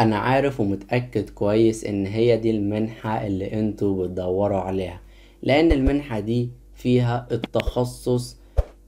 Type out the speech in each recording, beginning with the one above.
انا عارف ومتأكد كويس ان هي دي المنحة اللي انتوا بتدوروا عليها لان المنحة دي فيها التخصص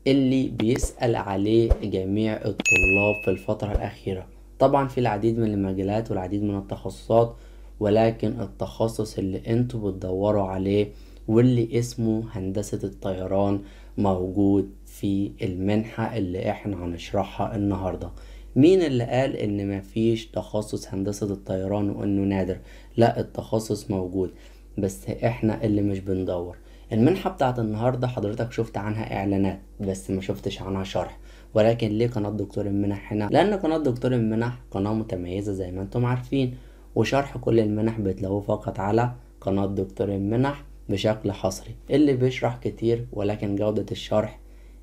اللي بيسأل عليه جميع الطلاب في الفترة الاخيرة طبعا في العديد من المجالات والعديد من التخصصات ولكن التخصص اللي انتوا بتدوروا عليه واللي اسمه هندسة الطيران موجود في المنحة اللي احنا هنشرحها النهاردة مين اللي قال ان مفيش تخصص هندسة الطيران وانه نادر لا التخصص موجود بس احنا اللي مش بندور المنحة بتاعت النهاردة حضرتك شفت عنها اعلانات بس ما شفتش عنها شرح ولكن ليه قناة دكتور المنح هنا لان قناة دكتور المنح قناة متميزة زي ما انتم عارفين وشرح كل المنح بتلاقوه فقط على قناة دكتور المنح بشكل حصري اللي بيشرح كتير ولكن جودة الشرح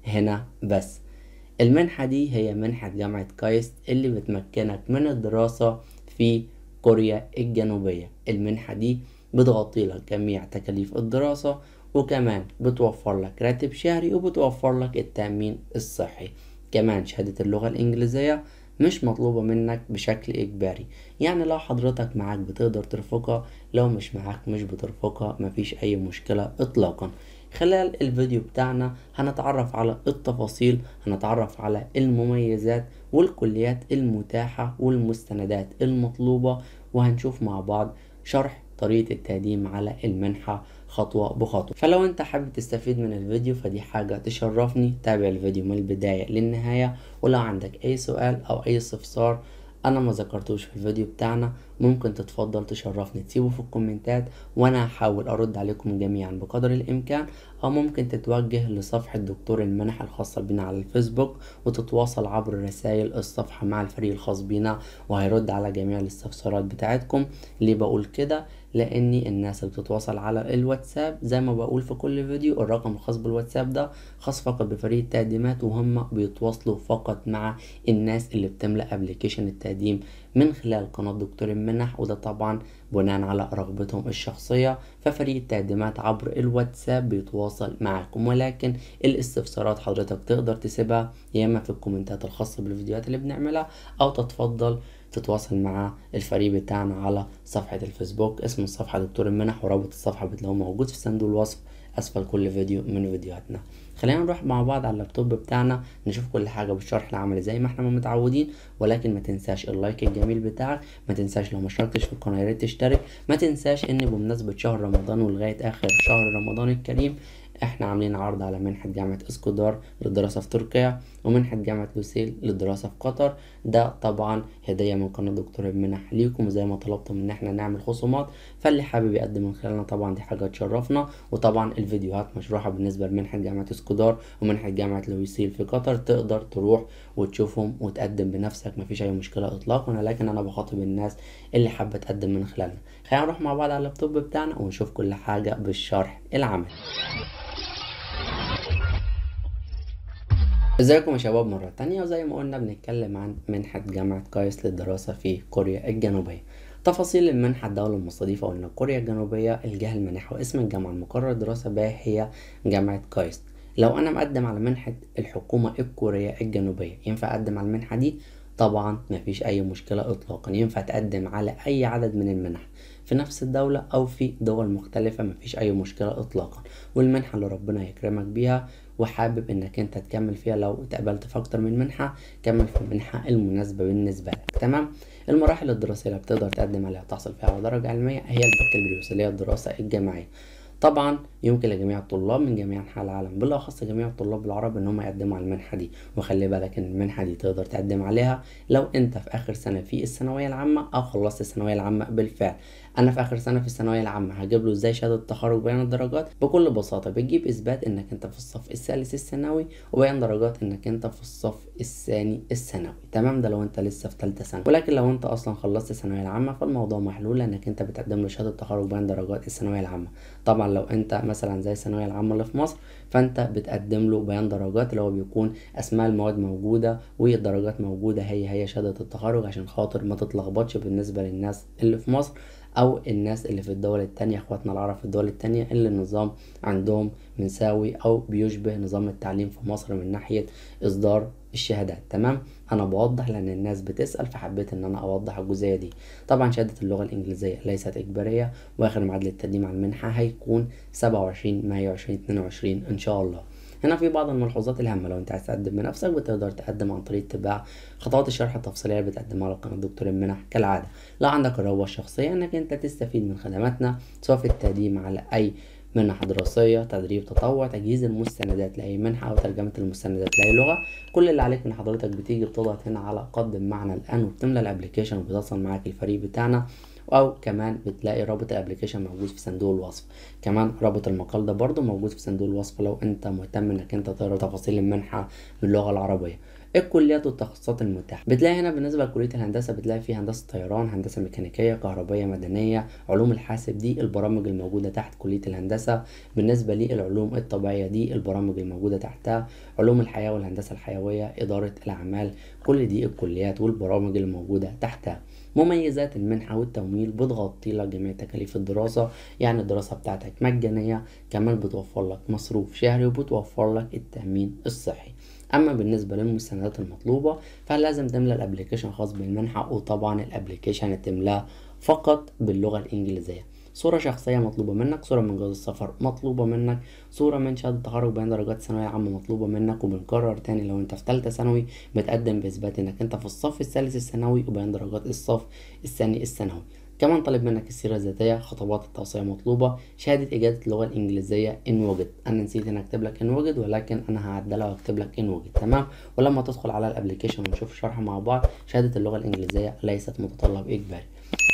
هنا بس المنحة دي هي منحة جامعة كايست اللي بتمكنك من الدراسة في كوريا الجنوبية المنحة دي بتغطي لك جميع تكاليف الدراسة وكمان بتوفر لك راتب شهري وبتوفر لك التأمين الصحي كمان شهادة اللغة الإنجليزية مش مطلوبة منك بشكل إجباري يعني لو حضرتك معاك بتقدر ترفقها لو مش معاك مش بترفقها مفيش أي مشكلة إطلاقا خلال الفيديو بتاعنا هنتعرف على التفاصيل هنتعرف على المميزات والكليات المتاحة والمستندات المطلوبة وهنشوف مع بعض شرح طريقة التقديم على المنحة خطوة بخطوة فلو انت حابب تستفيد من الفيديو فدي حاجة تشرفني تابع الفيديو من البداية للنهاية ولو عندك اي سؤال او اي استفسار انا ما ذكرتوش في الفيديو بتاعنا ممكن تتفضل تشرفني تسيبه في الكومنتات وانا هحاول ارد عليكم جميعا بقدر الامكان او ممكن تتوجه لصفحة دكتور المنح الخاصة بنا على الفيسبوك وتتواصل عبر رسائل الصفحة مع الفريق الخاص بنا وهيرد على جميع الاستفسارات بتاعتكم ليه بقول كده لاني الناس اللي بتتواصل على الواتساب زي ما بقول في كل فيديو الرقم الخاص بالواتساب ده خاص فقط بفريق التقديمات وهم بيتواصلوا فقط مع الناس اللي بتملأ ابلكيشن التقديم من خلال قناة دكتور المنح وده طبعا بناء على رغبتهم الشخصية ففريق التقديمات عبر الواتساب بيتواصل معاكم ولكن الاستفسارات حضرتك تقدر تسيبها يا اما في الكومنتات الخاصة بالفيديوهات اللي بنعملها او تتفضل تتواصل مع الفريق بتاعنا على صفحة الفيسبوك اسم الصفحة دكتور المنح ورابط الصفحة بتلاقوه موجود في صندوق الوصف اسفل كل فيديو من فيديوهاتنا خلينا نروح مع بعض على اللابتوب بتاعنا نشوف كل حاجه بالشرح العملي زي ما احنا ما متعودين ولكن ما تنساش اللايك الجميل بتاعك ما تنساش لو ما اشتركتش في القناه يا ريت تشترك ما تنساش ان بمناسبه شهر رمضان ولغايه اخر شهر رمضان الكريم احنا عاملين عرض على منحة جامعة اسكودار للدراسة في تركيا ومنحة جامعة لوسيل للدراسة في قطر ده طبعا هدية من قناة دكتور المنح ليكم وزي ما طلبتم ان احنا نعمل خصومات فاللي حابب يقدم من خلالنا طبعا دي حاجة تشرفنا وطبعا الفيديوهات مشروحة بالنسبة لمنحة جامعة اسكودار ومنحة جامعة لوسيل في قطر تقدر تروح وتشوفهم وتقدم بنفسك مفيش اي مشكلة اطلاقا لكن انا بخاطب الناس اللي حابة تقدم من خلالنا خلينا نروح مع بعض على اللابتوب بتاعنا ونشوف كل حاجة بالشرح العمل ازيكم يا شباب مرة تانية وزي ما قلنا بنتكلم عن منحة جامعة كايس للدراسة في كوريا الجنوبية تفاصيل المنحة الدولة المستضيفة قلنا كوريا الجنوبية الجهة المانحة واسم الجامعة المقرر الدراسة بها هي جامعة كايست لو أنا مقدم على منحة الحكومة الكورية الجنوبية ينفع أقدم على المنحة دي طبعا مفيش أي مشكلة إطلاقا ينفع تقدم على أي عدد من المنح في نفس الدولة أو في دول مختلفة مفيش أي مشكلة إطلاقا والمنحة اللي ربنا يكرمك بيها وحابب إنك أنت تكمل فيها لو اتقبلت في أكتر من منحة كمل في المنحة المناسبة بالنسبة لك تمام المراحل الدراسية اللي بتقدر تقدم عليها تحصل فيها على درجة علمية هي البكالوريوس اللي هي الدراسة الجامعية طبعا يمكن لجميع الطلاب من جميع انحاء العالم بالاخص جميع الطلاب العرب ان هم يقدموا على المنحه دي وخلي بالك ان المنحه دي تقدر تقدم عليها لو انت في اخر سنه في الثانويه العامه او خلصت الثانويه العامه بالفعل انا في اخر سنه في الثانويه العامه هجيب له ازاي شهاده التخرج بيان الدرجات بكل بساطه بتجيب اثبات انك انت في الصف الثالث الثانوي وبيان درجات انك انت في الصف الثاني الثانوي تمام ده لو انت لسه في ثالثه ثانوي ولكن لو انت اصلا خلصت الثانويه العامه فالموضوع محلول لانك انت بتقدم له شهاده التخرج بيان درجات الثانويه العامه طبعا لو انت مثلا زي الثانويه العامه اللي في مصر فانت بتقدم له بيان درجات اللي هو بيكون اسماء المواد موجوده والدرجات موجوده هي هي شهاده التخرج عشان خاطر ما تتلخبطش بالنسبه للناس اللي في مصر او الناس اللي في الدول التانية اخواتنا العرب في الدول التانية اللي النظام عندهم منساوي او بيشبه نظام التعليم في مصر من ناحية اصدار الشهادات تمام انا بوضح لان الناس بتسال فحبيت ان انا اوضح الجزئيه دي طبعا شهاده اللغه الانجليزيه ليست اجباريه واخر معدل التقديم على المنحه هيكون 27 مايو 2022 ان شاء الله هنا في بعض الملحوظات الهامة لو انت عايز تقدم بنفسك بتقدر تقدم عن طريق اتباع خطوات الشرح التفصيلية اللي بتقدمها على قناة دكتور المنح كالعادة لا عندك الرغبة الشخصية انك انت تستفيد من خدماتنا سواء في التقديم على اي منح دراسية تدريب تطوع تجهيز المستندات لأي منحة أو ترجمة المستندات لأي لغة كل اللي عليك من حضرتك بتيجي بتضغط هنا على قدم معنا الآن وبتملى الابلكيشن وبتصل معاك الفريق بتاعنا او كمان بتلاقي رابط الابلكيشن موجود في صندوق الوصف كمان رابط المقال ده برضو موجود في صندوق الوصف لو انت مهتم انك انت تقرا تفاصيل المنحه باللغه العربيه الكليات والتخصصات المتاحه بتلاقي هنا بالنسبه لكليه الهندسه بتلاقي فيها هندسه طيران هندسه ميكانيكيه كهربائيه مدنيه علوم الحاسب دي البرامج الموجوده تحت كليه الهندسه بالنسبه للعلوم الطبيعيه دي البرامج الموجوده تحتها علوم الحياه والهندسه الحيويه اداره الاعمال كل دي الكليات والبرامج الموجوده تحتها مميزات المنحة والتمويل بتغطي لك جميع تكاليف الدراسة يعني الدراسة بتاعتك مجانية كمان بتوفر لك مصروف شهري وبتوفر لك التأمين الصحي اما بالنسبه للمستندات المطلوبه فلازم تملى الابلكيشن الخاص بالمنحه وطبعا الابلكيشن تملاه فقط باللغه الانجليزيه صورة شخصية مطلوبة منك صورة من جواز السفر مطلوبة منك صورة من شهادة التخرج بين درجات ثانوية عامة مطلوبة منك وبنكرر تاني لو انت في تالتة ثانوي بتقدم بإثبات انك انت في الصف الثالث الثانوي وبين درجات الصف الثاني الثانوي كمان طالب منك السيرة الذاتية خطوات التوصية مطلوبة شهادة إجازة اللغة الإنجليزية إن وجد أنا نسيت إن أكتب لك إن وجد ولكن أنا هعدلها وأكتب لك إن وجد تمام ولما تدخل على الأبليكيشن ونشوف الشرح مع بعض شهادة اللغة الإنجليزية ليست متطلب إجباري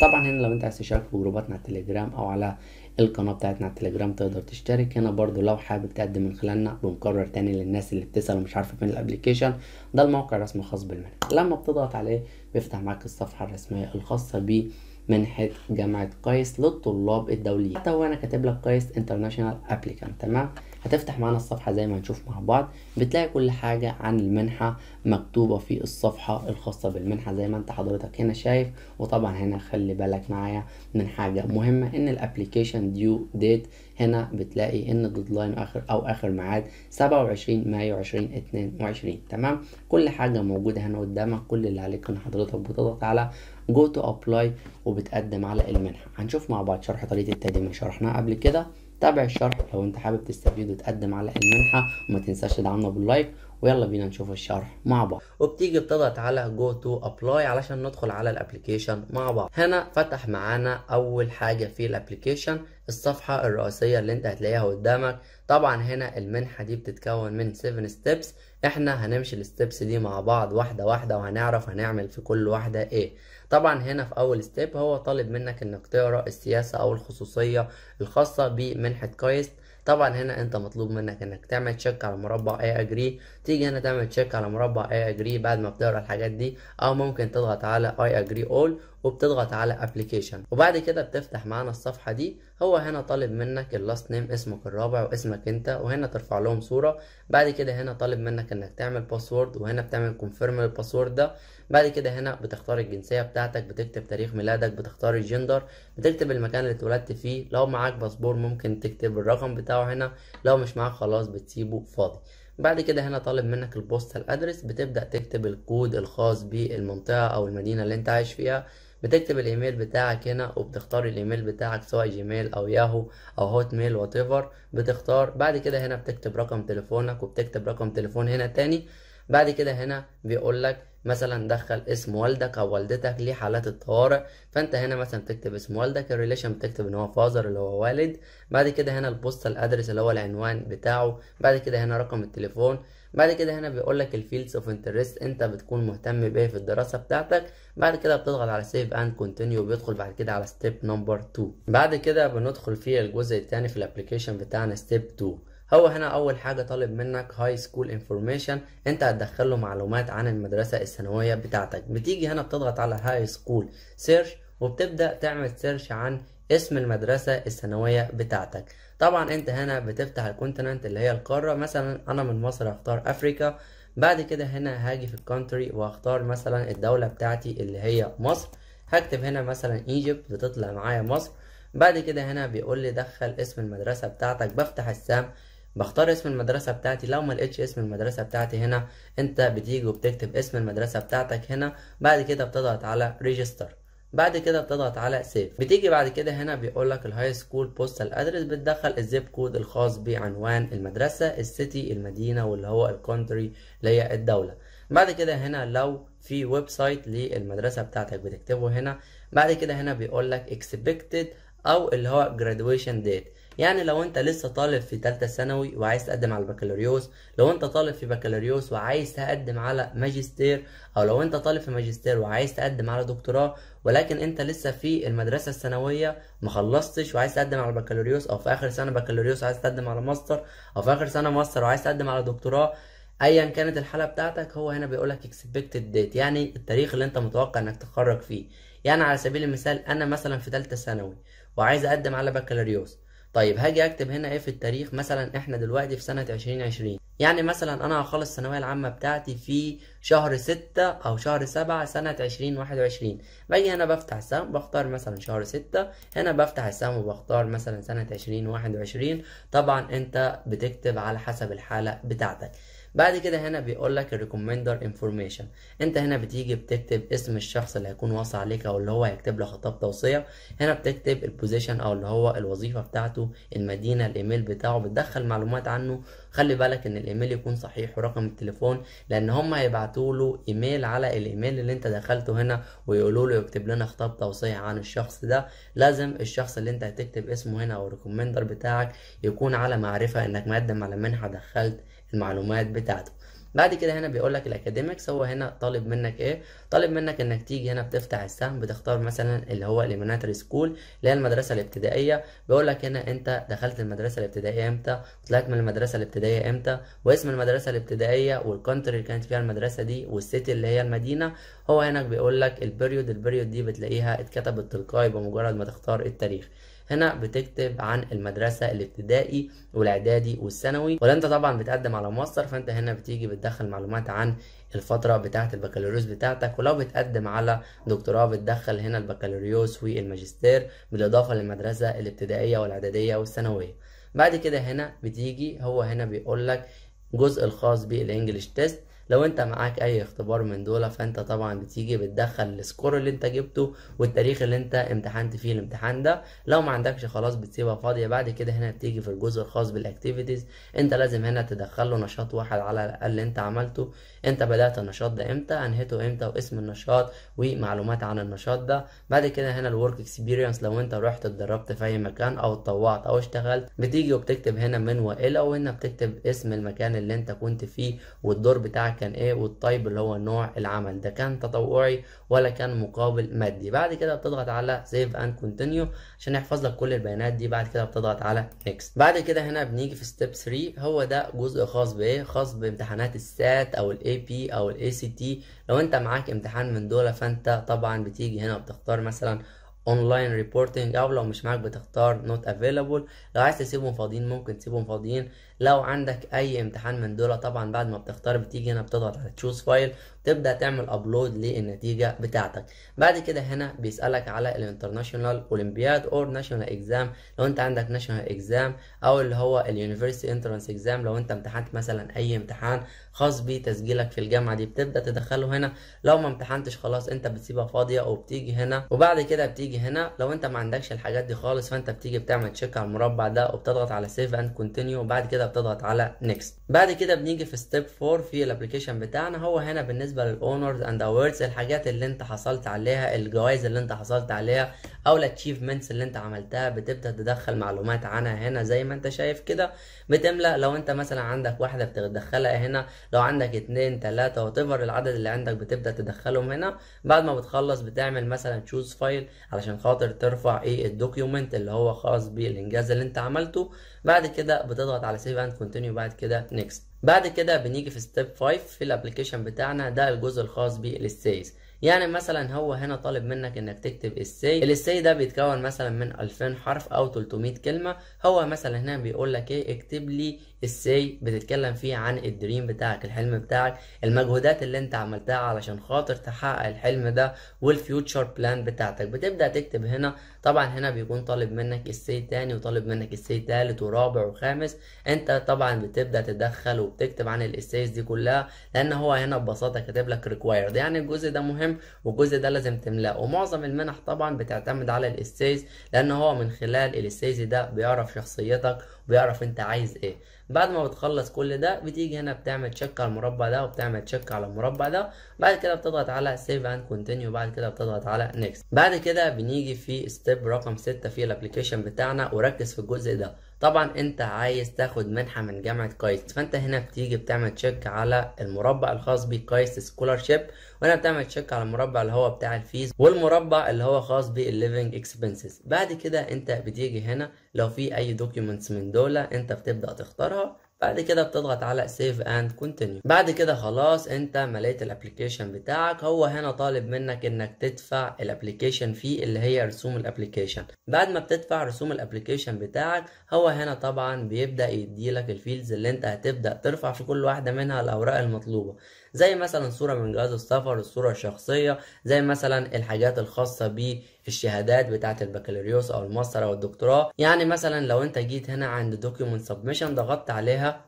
طبعا هنا لو انت عايز تشارك في جروباتنا على التليجرام او على القناه بتاعتنا على التليجرام تقدر تشترك هنا برضو لو حابب تقدم من خلالنا بنكرر تاني للناس اللي بتسال ومش عارفه فين الابلكيشن ده الموقع الرسمي الخاص بالمنحه لما بتضغط عليه بيفتح معاك الصفحه الرسميه الخاصه ب منحة جامعة قيس للطلاب الدوليين حتى هو انا كاتب لك قيس انترناشونال ابليكانت تمام هتفتح معانا الصفحة زي ما هنشوف مع بعض بتلاقي كل حاجة عن المنحة مكتوبة في الصفحة الخاصة بالمنحة زي ما انت حضرتك هنا شايف وطبعا هنا خلي بالك معايا من حاجة مهمة ان الابليكيشن ديو ديت هنا بتلاقي ان الديدلاين اخر او اخر ميعاد 27 مايو 2022 تمام كل حاجة موجودة هنا قدامك كل اللي عليك ان حضرتك بتضغط على جو تو ابلاي وبتقدم على المنحة هنشوف مع بعض شرح طريقة التقديم اللي شرحناها قبل كده تابع الشرح لو انت حابب تستفيد وتقدم على المنحة وما تنساش تدعمنا باللايك ويلا بينا نشوف الشرح مع بعض وبتيجي بتضغط على جو تو ابلاي علشان ندخل على الابلكيشن مع بعض هنا فتح معانا اول حاجه في الابلكيشن الصفحه الرئيسيه اللي انت هتلاقيها قدامك طبعا هنا المنحه دي بتتكون من 7 ستيبس احنا هنمشي الستيبس دي مع بعض واحده واحده وهنعرف هنعمل في كل واحده ايه طبعا هنا في اول ستيب هو طالب منك انك تقرا السياسه او الخصوصيه الخاصه بمنحه كايست طبعا هنا انت مطلوب منك انك تعمل تشيك على مربع اي اجري تيجي هنا تعمل تشيك على مربع اي اجري بعد ما بتقرا الحاجات دي او ممكن تضغط على اي اجري اول وبتضغط على ابلكيشن وبعد كده بتفتح معانا الصفحه دي هو هنا طالب منك اللاست نيم اسمك الرابع واسمك انت وهنا ترفع لهم صورة بعد كده هنا طالب منك انك تعمل باسورد وهنا بتعمل كونفيرم للباسورد ده بعد كده هنا بتختار الجنسية بتاعتك بتكتب تاريخ ميلادك بتختار الجندر بتكتب المكان اللي اتولدت فيه لو معاك باسبور ممكن تكتب الرقم بتاعه هنا لو مش معاك خلاص بتسيبه فاضي بعد كده هنا طالب منك البوستال ادرس بتبدأ تكتب الكود الخاص بالمنطقة او المدينة اللي انت عايش فيها بتكتب الايميل بتاعك هنا وبتختار الايميل بتاعك سواء جيميل او ياهو او هوت ميل وات بتختار بعد كده هنا بتكتب رقم تليفونك وبتكتب رقم تليفون هنا تاني بعد كده هنا بيقول لك مثلا دخل اسم والدك او والدتك لحالات الطوارئ فانت هنا مثلا بتكتب اسم والدك الريليشن بتكتب ان هو فازر اللي هو والد بعد كده هنا البوستال ادرس اللي هو العنوان بتاعه بعد كده هنا رقم التليفون بعد كده هنا بيقول لك الفيلدز اوف انترست انت بتكون مهتم بايه في الدراسه بتاعتك بعد كده بتضغط على سيف اند كونتينيو بيدخل بعد كده على ستيب نمبر 2 بعد كده بندخل في الجزء الثاني في الابلكيشن بتاعنا ستيب 2 هو هنا اول حاجه طالب منك هاي سكول انفورميشن انت هتدخل له معلومات عن المدرسه الثانويه بتاعتك بتيجي هنا بتضغط على هاي سكول سيرش وبتبدا تعمل سيرش عن اسم المدرسة الثانوية بتاعتك طبعا انت هنا بتفتح الكونتيننت اللي هي القارة مثلا انا من مصر هختار افريكا بعد كده هنا هاجي في الكونتري واختار مثلا الدولة بتاعتي اللي هي مصر هكتب هنا مثلا ايجيبت بتطلع معايا مصر بعد كده هنا بيقول لي دخل اسم المدرسة بتاعتك بفتح السام بختار اسم المدرسة بتاعتي لو ما لقيتش اسم المدرسة بتاعتي هنا انت بتيجي وبتكتب اسم المدرسة بتاعتك هنا بعد كده بتضغط على ريجستر بعد كده بتضغط على سيف بتيجي بعد كده هنا بيقول لك الهاي سكول بوستال ادرس بتدخل الزيب كود الخاص بعنوان المدرسه السيتي المدينه واللي هو الكونتري اللي هي الدوله بعد كده هنا لو في ويب سايت للمدرسه بتاعتك بتكتبه هنا بعد كده هنا بيقول لك اكسبكتد او اللي هو جرادويشن ديت يعني لو انت لسه طالب في تالتة ثانوي وعايز تقدم على البكالوريوس لو انت طالب في بكالوريوس وعايز تقدم على ماجستير او لو انت طالب في ماجستير وعايز تقدم على دكتوراه ولكن انت لسه في المدرسه الثانويه مخلصتش وعايز تقدم على البكالوريوس او في اخر سنه بكالوريوس وعايز تقدم على ماستر او في اخر سنه ماستر وعايز تقدم على دكتوراه ايا كانت الحاله بتاعتك هو هنا بيقولك اكسبكتد ديت يعني التاريخ اللي انت متوقع انك تتخرج فيه يعني على سبيل المثال انا مثلا في ثالثه ثانوي وعايز اقدم على بكالوريوس طيب هاجي اكتب هنا ايه في التاريخ مثلا احنا دلوقتي في سنة عشرين عشرين يعني مثلا انا هخلص الثانوية العامة بتاعتي في شهر ستة او شهر سبعة سنة عشرين واحد وعشرين باجي هنا بفتح السهم بختار مثلا شهر ستة هنا بفتح السهم وبختار مثلا سنة عشرين واحد وعشرين طبعا انت بتكتب على حسب الحالة بتاعتك بعد كده هنا بيقول لك الريكومندر انفورميشن انت هنا بتيجي بتكتب اسم الشخص اللي هيكون واصي عليك او اللي هو هيكتب له خطاب توصيه هنا بتكتب البوزيشن او اللي هو الوظيفه بتاعته المدينه الايميل بتاعه بتدخل معلومات عنه خلي بالك ان الايميل يكون صحيح ورقم التليفون لان هم هيبعتوا له ايميل على الايميل اللي انت دخلته هنا ويقولوا له يكتب لنا خطاب توصيه عن الشخص ده لازم الشخص اللي انت هتكتب اسمه هنا او الريكومندر بتاعك يكون على معرفه انك مقدم على منحه دخلت المعلومات بتاعته بعد كده هنا بيقول لك الاكاديميكس هو هنا طالب منك ايه طالب منك انك تيجي هنا بتفتح السهم بتختار مثلا اللي هو اليمناتري سكول اللي هي المدرسه الابتدائيه بيقول لك هنا انت دخلت المدرسه الابتدائيه امتى طلعت من المدرسه الابتدائيه امتى واسم المدرسه الابتدائيه والكونتري اللي كانت فيها المدرسه دي والسيتي اللي هي المدينه هو هناك بيقول لك البريود البريود دي بتلاقيها اتكتبت تلقائي بمجرد ما تختار التاريخ هنا بتكتب عن المدرسه الابتدائي والاعدادي والثانوي ولا انت طبعا بتقدم على ماستر فانت هنا بتيجي بتدخل معلومات عن الفتره بتاعه البكالوريوس بتاعتك ولو بتقدم على دكتوراه بتدخل هنا البكالوريوس والماجستير بالاضافه للمدرسه الابتدائيه والاعداديه والثانويه بعد كده هنا بتيجي هو هنا بيقول لك الجزء الخاص بالانجليش تيست لو انت معاك اي اختبار من دول فانت طبعا بتيجي بتدخل السكور اللي انت جبته والتاريخ اللي انت امتحنت فيه الامتحان ده لو ما عندكش خلاص بتسيبها فاضيه بعد كده هنا بتيجي في الجزء الخاص بالاكتيفيتيز انت لازم هنا تدخل له نشاط واحد على الاقل انت عملته انت بدأت النشاط ده امتى انهيته امتى واسم النشاط ومعلومات عن النشاط ده بعد كده هنا الورك اكسبيرينس لو انت رحت اتدربت في اي مكان او اتطوعت او اشتغلت بتيجي وبتكتب هنا من والى وهنا بتكتب اسم المكان اللي انت كنت فيه والدور بتاعك كان ايه والطيب اللي هو نوع العمل ده كان تطوعي ولا كان مقابل مادي بعد كده بتضغط على سيف اند كونتينيو عشان يحفظ لك كل البيانات دي بعد كده بتضغط على نيكست بعد كده هنا بنيجي في ستيب 3 هو ده جزء خاص بايه خاص بامتحانات السات او الاي بي او الاي سي تي لو انت معاك امتحان من دول فانت طبعا بتيجي هنا وبتختار مثلا اونلاين ريبورتنج او لو مش معاك بتختار نوت افيلابل لو عايز تسيبهم فاضيين ممكن تسيبهم فاضيين لو عندك اي امتحان من دول طبعا بعد ما بتختار بتيجي هنا بتضغط على تشوز فايل تبدا تعمل ابلود للنتيجه بتاعتك بعد كده هنا بيسالك على الانترناشونال اولمبياد اور ناشونال اكزام لو انت عندك ناشونال اكزام او اللي هو اليونيفرسيتي انترنس اكزام لو انت امتحنت مثلا اي امتحان خاص بتسجيلك في الجامعه دي بتبدا تدخله هنا لو ما امتحنتش خلاص انت بتسيبها فاضيه وبتيجي هنا وبعد كده بتيجي هنا لو انت ما عندكش الحاجات دي خالص فانت بتيجي بتعمل تشيك على المربع ده وبتضغط على سيف اند كونتينيو وبعد كده بتضغط على نيكست بعد كده بنيجي في ستيب 4 في الابلكيشن بتاعنا هو هنا بالنسبه للاونرز اند اووردز الحاجات اللي انت حصلت عليها الجوائز اللي انت حصلت عليها او الاتشيفمنتس اللي انت عملتها بتبدا تدخل معلومات عنها هنا زي ما انت شايف كده بتملى لو انت مثلا عندك واحده بتدخلها هنا لو عندك اتنين تلاته وات العدد اللي عندك بتبدا تدخلهم هنا بعد ما بتخلص بتعمل مثلا تشوز فايل علشان خاطر ترفع ايه الدوكيومنت اللي هو خاص بالانجاز اللي انت عملته بعد كده بتضغط على سيف اند كونتينيو بعد كده نيكست بعد كده بنيجي في ستيب 5 في الابلكيشن بتاعنا ده الجزء الخاص بالاسايز يعني مثلا هو هنا طالب منك انك تكتب اساي الاساي ده بيتكون مثلا من 2000 حرف او 300 كلمه هو مثلا هنا بيقول لك ايه اكتب لي السي بتتكلم فيه عن الدريم بتاعك الحلم بتاعك المجهودات اللي انت عملتها علشان خاطر تحقق الحلم ده والفيوتشر بلان بتاعتك بتبدا تكتب هنا طبعا هنا بيكون طالب منك السي تاني وطالب منك السي تالت ورابع وخامس انت طبعا بتبدا تدخل وبتكتب عن الاسيز دي كلها لان هو هنا ببساطه كاتب لك ريكوايرد يعني الجزء ده مهم والجزء ده لازم تملاه ومعظم المنح طبعا بتعتمد على الاسيز لان هو من خلال الاسيز ده بيعرف شخصيتك بيعرف انت عايز ايه بعد ما بتخلص كل ده بتيجي هنا بتعمل تشيك على المربع ده وبتعمل تشيك على المربع ده بعد كده بتضغط على سيف اند كونتينيو بعد كده بتضغط على نيكست بعد كده بنيجي في ستيب رقم 6 في الابلكيشن بتاعنا وركز في الجزء ده طبعا انت عايز تاخد منحة من جامعة كايست فانت هنا بتيجي بتعمل تشيك على المربع الخاص بكايست سكولارشيب وهنا بتعمل تشيك على المربع اللي هو بتاع الفيز والمربع اللي هو خاص بالليفنج اكسبنسز بعد كده انت بتيجي هنا لو في اي دوكيومنتس من دولة انت بتبدأ تختارها بعد كده بتضغط على سيف اند كونتينيو بعد كده خلاص انت مليت الابلكيشن بتاعك هو هنا طالب منك انك تدفع الابلكيشن فيه اللي هي رسوم الابلكيشن بعد ما بتدفع رسوم الابلكيشن بتاعك هو هنا طبعا بيبدا يديلك الفيلدز اللي انت هتبدا ترفع في كل واحده منها الاوراق المطلوبه زي مثلا صوره من جهاز السفر الصوره الشخصيه زي مثلا الحاجات الخاصه بيه في الشهادات بتاعه البكالوريوس او الماستر او الدكتوراه يعني مثلا لو انت جيت هنا عند دوكيومنت سبمشن ضغطت عليها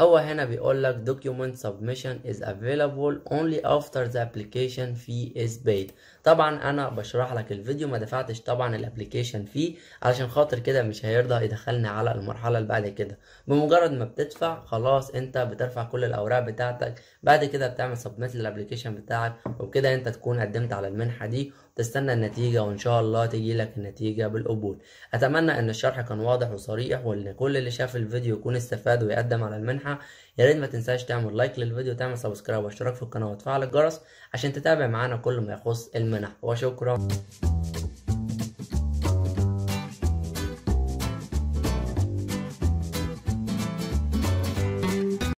هو هنا بيقول لك document submission is available only after the application fee is paid طبعا انا بشرح لك الفيديو ما دفعتش طبعا الابليكيشن فيه علشان خاطر كده مش هيرضى يدخلني على المرحله اللي بعد كده بمجرد ما بتدفع خلاص انت بترفع كل الاوراق بتاعتك بعد كده بتعمل سبميت للابليكيشن بتاعك وبكده انت تكون قدمت على المنحه دي تستنى النتيجة وإن شاء الله تجي لك النتيجة بالقبول أتمنى أن الشرح كان واضح وصريح وأن كل اللي شاف الفيديو يكون استفاد ويقدم على المنحة يا ريت ما تنساش تعمل لايك للفيديو وتعمل سبسكرايب واشتراك في القناه وتفعل الجرس عشان تتابع معانا كل ما يخص المنح وشكرا